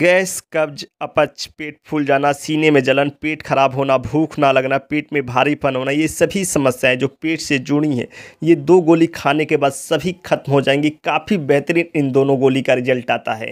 gas कब्ज अपच पेट फूल जाना सीने में जलन पेट खराब होना भूख ना लगना पेट में भारीपन होना ये सभी समस्याएं जो पेट से जुड़ी हैं ये दो गोली खाने के बाद सभी खत्म हो जाएंगी काफ़ी बेहतरीन इन दोनों गोली का रिजल्ट आता है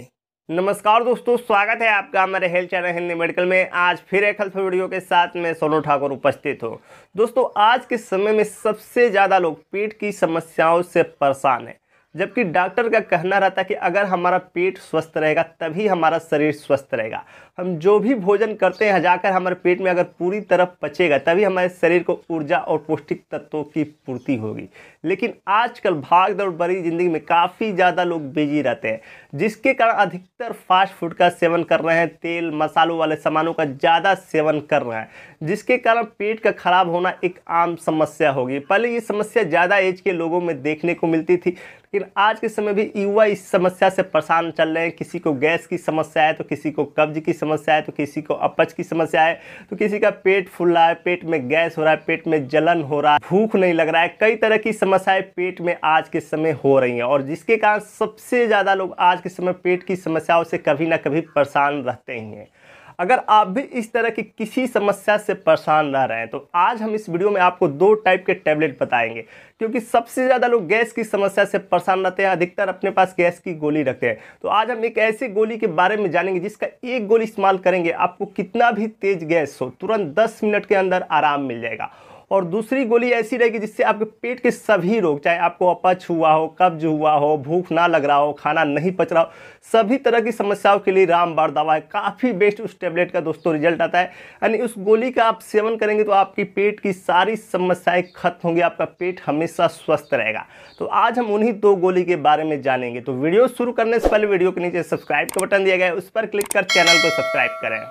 नमस्कार दोस्तों स्वागत है आपका हमारे हेल्थ चैनल हिंदी मेडिकल में आज फिर एक हेल्थ वीडियो के साथ मैं सोनू ठाकुर उपस्थित हूँ दोस्तों आज के समय में सबसे ज़्यादा लोग पेट की समस्याओं से परेशान हैं जबकि डॉक्टर का कहना रहता है कि अगर हमारा पेट स्वस्थ रहेगा तभी हमारा शरीर स्वस्थ रहेगा हम जो भी भोजन करते हैं जाकर हमारे पेट में अगर पूरी तरह पचेगा तभी हमारे शरीर को ऊर्जा और पौष्टिक तत्वों की पूर्ति होगी लेकिन आजकल भाग दौड़ भरी ज़िंदगी में काफ़ी ज़्यादा लोग बिजी रहते हैं जिसके कारण अधिकतर फास्ट फूड का सेवन कर रहे हैं तेल मसालों वाले सामानों का ज़्यादा सेवन कर रहे हैं जिसके कारण पेट का खराब होना एक आम समस्या होगी पहले ये समस्या ज़्यादा एज के लोगों में देखने को मिलती थी लेकिन आज के समय भी युवा इस समस्या से परेशान चल रहे हैं किसी को गैस की समस्या है तो किसी को कब्ज की समस्या है तो किसी को अपच की समस्या है तो किसी का पेट फूल रहा है पेट में गैस हो रहा है पेट में जलन हो रहा है भूख नहीं लग रहा है कई तरह की समस्याएं पेट में आज के समय हो रही हैं और जिसके कारण सबसे ज़्यादा लोग आज के समय पेट की समस्याओं से कभी ना कभी परेशान रहते ही हैं अगर आप भी इस तरह की किसी समस्या से परेशान रह रहे हैं तो आज हम इस वीडियो में आपको दो टाइप के टैबलेट बताएंगे क्योंकि सबसे ज़्यादा लोग गैस की समस्या से परेशान रहते हैं अधिकतर अपने पास गैस की गोली रखते हैं तो आज हम एक ऐसी गोली के बारे में जानेंगे जिसका एक गोली इस्तेमाल करेंगे आपको कितना भी तेज़ गैस हो तुरंत दस मिनट के अंदर आराम मिल जाएगा और दूसरी गोली ऐसी रहेगी जिससे आपके पेट के सभी रोग चाहे आपको अपच हुआ हो कब्ज हुआ हो भूख ना लग रहा हो खाना नहीं पच रहा हो सभी तरह की समस्याओं के लिए रामबाड़ दवा है काफ़ी बेस्ट उस टेबलेट का दोस्तों रिजल्ट आता है यानी उस गोली का आप सेवन करेंगे तो आपकी पेट की सारी समस्याएँ खत्म होंगी आपका पेट हमेशा स्वस्थ रहेगा तो आज हम उन्हीं दो गोली के बारे में जानेंगे तो वीडियो शुरू करने से पहले वीडियो के नीचे सब्सक्राइब का बटन दिया गया है उस पर क्लिक कर चैनल को सब्सक्राइब करें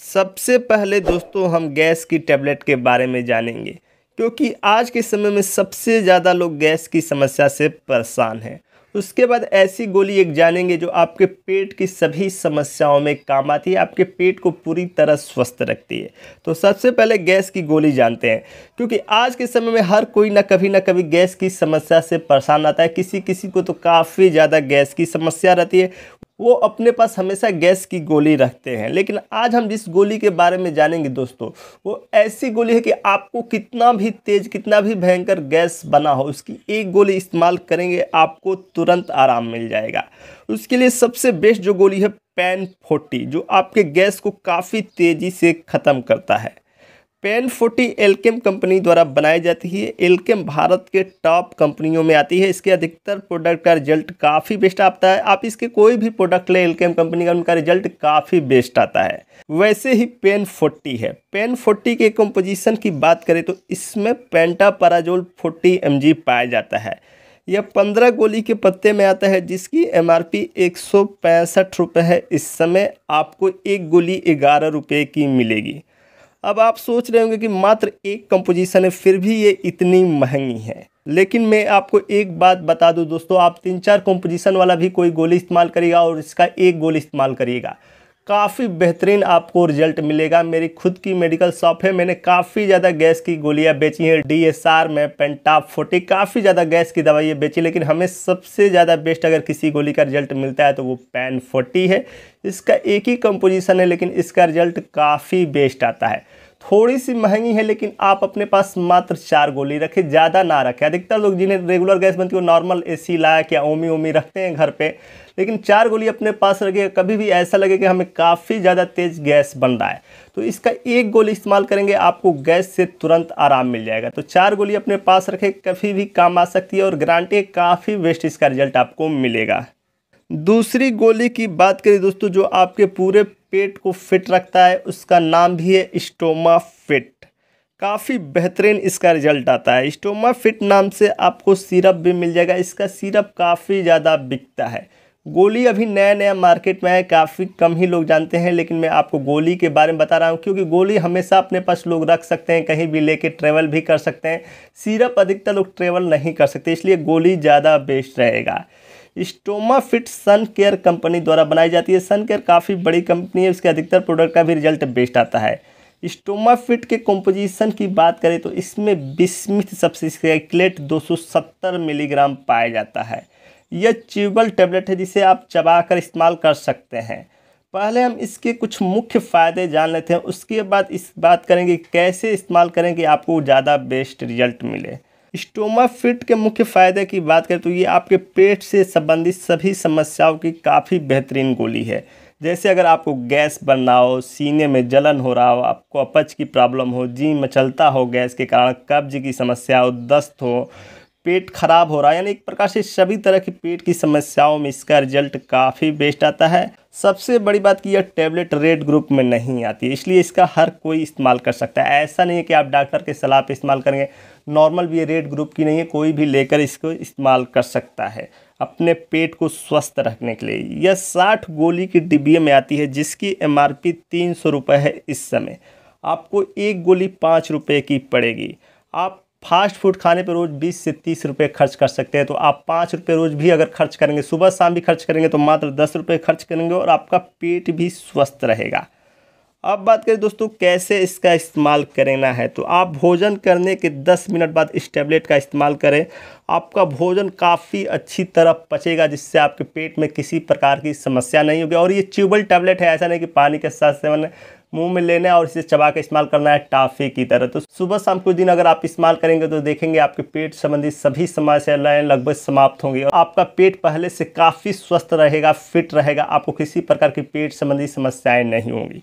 सबसे पहले दोस्तों हम गैस की टैबलेट के बारे में जानेंगे क्योंकि आज के समय में सबसे ज़्यादा लोग गैस की समस्या से परेशान हैं उसके बाद ऐसी गोली एक जानेंगे जो आपके पेट की सभी समस्याओं में काम आती है आपके पेट को पूरी तरह स्वस्थ रखती है तो सबसे पहले गैस की गोली जानते हैं क्योंकि आज के समय में हर कोई ना कभी ना कभी गैस की समस्या से परेशान आता है किसी किसी को तो काफ़ी ज़्यादा गैस की समस्या रहती है वो अपने पास हमेशा गैस की गोली रखते हैं लेकिन आज हम जिस गोली के बारे में जानेंगे दोस्तों वो ऐसी गोली है कि आपको कितना भी तेज कितना भी भयंकर गैस बना हो उसकी एक गोली इस्तेमाल करेंगे आपको तुरंत आराम मिल जाएगा उसके लिए सबसे बेस्ट जो गोली है पैन फोर्टी जो आपके गैस को काफ़ी तेज़ी से ख़त्म करता है पेन फोर्टी एलकेम कंपनी द्वारा बनाई जाती है एलकेम भारत के टॉप कंपनियों में आती है इसके अधिकतर प्रोडक्ट का रिजल्ट काफ़ी बेस्ट आता है आप इसके कोई भी प्रोडक्ट लें एलकेम कंपनी का उनका रिजल्ट काफ़ी बेस्ट आता है वैसे ही पेन फोर्टी है पेन फोर्टी के कंपोजिशन की बात करें तो इसमें पेंटा पेंटापाराजोल फोर्टी एम पाया जाता है यह पंद्रह गोली के पत्ते में आता है जिसकी एम आर पी एक सौ पैंसठ रुपये है इस समय आपको एक गोली ग्यारह रुपये की मिलेगी अब आप सोच रहे होंगे कि मात्र एक कंपोजिशन है फिर भी ये इतनी महंगी है लेकिन मैं आपको एक बात बता दूं दोस्तों आप तीन चार कंपोजिशन वाला भी कोई गोली इस्तेमाल करिएगा और इसका एक गोली इस्तेमाल करिएगा काफ़ी बेहतरीन आपको रिजल्ट मिलेगा मेरी खुद की मेडिकल शॉप है मैंने काफ़ी ज़्यादा गैस की गोलियां बेची हैं डी एस आर में पेंटाप फोटी काफ़ी ज़्यादा गैस की दवाइयाँ बेची लेकिन हमें सबसे ज़्यादा बेस्ट अगर किसी गोली का रिजल्ट मिलता है तो वो पेन फोटी है इसका एक ही कंपोजिशन है लेकिन इसका रिजल्ट काफ़ी बेस्ट आता है थोड़ी सी महंगी है लेकिन आप अपने पास मात्र चार गोली रखें ज़्यादा ना रखें अधिकतर लोग जिन्हें रेगुलर गैस बनती है वो नॉर्मल ए सी लाया या ओमी ओमी रखते हैं घर पे लेकिन चार गोली अपने पास रखें कभी भी ऐसा लगे कि हमें काफ़ी ज़्यादा तेज़ गैस बन रहा है तो इसका एक गोली इस्तेमाल करेंगे आपको गैस से तुरंत आराम मिल जाएगा तो चार गोली अपने पास रखें कभी भी काम आ सकती है और ग्रांटी काफ़ी वेस्ट इसका रिजल्ट आपको मिलेगा दूसरी गोली की बात करें दोस्तों जो आपके पूरे पेट को फिट रखता है उसका नाम भी है स्टोमा फिट काफ़ी बेहतरीन इसका रिजल्ट आता है स्टोमा फिट नाम से आपको सिरप भी मिल जाएगा इसका सिरप काफ़ी ज़्यादा बिकता है गोली अभी नया नया मार्केट में है काफ़ी कम ही लोग जानते हैं लेकिन मैं आपको गोली के बारे में बता रहा हूँ क्योंकि गोली हमेशा अपने पास लोग रख सकते हैं कहीं भी लेके ट्रेवल भी कर सकते हैं सिरप अधिकतर लोग ट्रेवल नहीं कर सकते इसलिए गोली ज़्यादा बेस्ट रहेगा stoma fit sun care company द्वारा बनाई जाती है सन केयर काफ़ी बड़ी कंपनी है उसके अधिकतर प्रोडक्ट का भी रिजल्ट बेस्ट आता है स्टोमा फिट के कंपोजिशन की बात करें तो इसमें बिस्मिथ सब्सिक्लेट 270 मिलीग्राम पाया जाता है यह च्यूबल टेबलेट है जिसे आप चबाकर इस्तेमाल कर सकते हैं पहले हम इसके कुछ मुख्य फ़ायदे जान लेते हैं उसके बाद इस बात करेंगे कैसे इस्तेमाल करें कि आपको ज़्यादा बेस्ट रिजल्ट मिले स्टोमा फिट के मुख्य फ़ायदे की बात करें तो ये आपके पेट से संबंधित सभी समस्याओं की काफ़ी बेहतरीन गोली है जैसे अगर आपको गैस बनना हो सीने में जलन हो रहा हो आपको अपच की प्रॉब्लम हो जी मचलता हो गैस के कारण कब्ज की समस्या हो दस्त हो पेट खराब हो रहा है यानी एक प्रकार से सभी तरह की पेट की समस्याओं में इसका रिजल्ट काफ़ी बेस्ट आता है सबसे बड़ी बात कि यह टैबलेट रेड ग्रुप में नहीं आती है इसलिए इसका हर कोई इस्तेमाल कर सकता है ऐसा नहीं है कि आप डॉक्टर के सलाह पर इस्तेमाल करेंगे नॉर्मल भी ये रेड ग्रुप की नहीं है कोई भी लेकर इसको इस्तेमाल कर सकता है अपने पेट को स्वस्थ रखने के लिए यह साठ गोली की डिब्बी में आती है जिसकी एम आर पी तीन सौ रुपये है इस समय आपको एक गोली पाँच रुपये की पड़ेगी आप फास्ट फूड खाने पर रोज़ बीस से तीस रुपये खर्च कर सकते हैं तो आप पाँच रुपये रोज़ भी अगर खर्च करेंगे सुबह शाम भी खर्च करेंगे तो मात्र दस रुपये खर्च करेंगे और आपका पेट भी स्वस्थ रहेगा अब बात करें दोस्तों कैसे इसका इस्तेमाल करना है तो आप भोजन करने के 10 मिनट बाद इस टैबलेट का इस्तेमाल करें आपका भोजन काफ़ी अच्छी तरह पचेगा जिससे आपके पेट में किसी प्रकार की समस्या नहीं होगी और ये ट्यूबल टैबलेट है ऐसा नहीं कि पानी के साथ सेवन मुंह में लेना है और इसे चबा के इस्तेमाल करना है टाफे की तरह तो सुबह शाम कुछ दिन अगर आप इस्तेमाल करेंगे तो देखेंगे आपके पेट संबंधी सभी समस्याएं लगभग समाप्त होंगी और आपका पेट पहले से काफ़ी स्वस्थ रहेगा फिट रहेगा आपको किसी प्रकार की पेट संबंधी समस्याएं नहीं होंगी